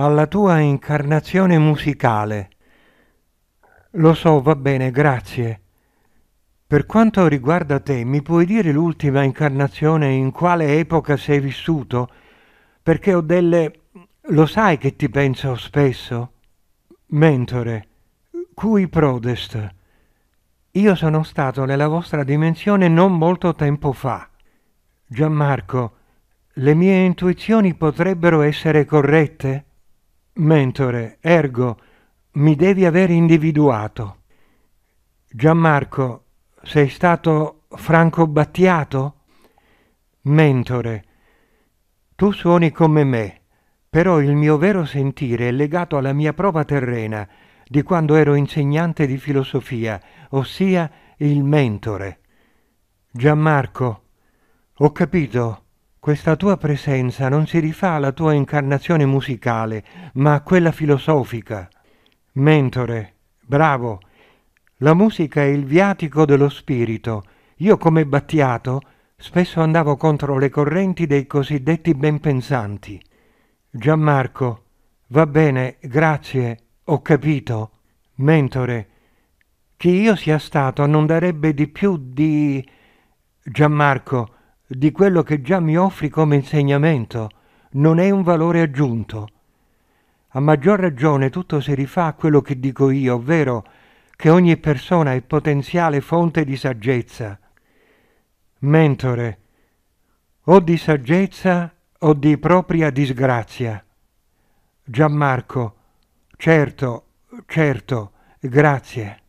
alla tua incarnazione musicale. Lo so, va bene, grazie. Per quanto riguarda te, mi puoi dire l'ultima incarnazione in quale epoca sei vissuto? Perché ho delle... Lo sai che ti penso spesso? Mentore, cui prodest. Io sono stato nella vostra dimensione non molto tempo fa. Gianmarco, le mie intuizioni potrebbero essere corrette? mentore, ergo, mi devi aver individuato. Gianmarco, sei stato Franco Battiato? Mentore, tu suoni come me, però il mio vero sentire è legato alla mia prova terrena di quando ero insegnante di filosofia, ossia il mentore. Gianmarco, ho capito questa tua presenza non si rifà alla tua incarnazione musicale, ma a quella filosofica. Mentore, bravo. La musica è il viatico dello spirito. Io come battiato spesso andavo contro le correnti dei cosiddetti benpensanti. Gianmarco, va bene, grazie, ho capito. Mentore, chi io sia stato non darebbe di più di... Gianmarco, di quello che già mi offri come insegnamento, non è un valore aggiunto. A maggior ragione tutto si rifà a quello che dico io, ovvero che ogni persona è potenziale fonte di saggezza. Mentore, o di saggezza o di propria disgrazia. Gianmarco, certo, certo, grazie.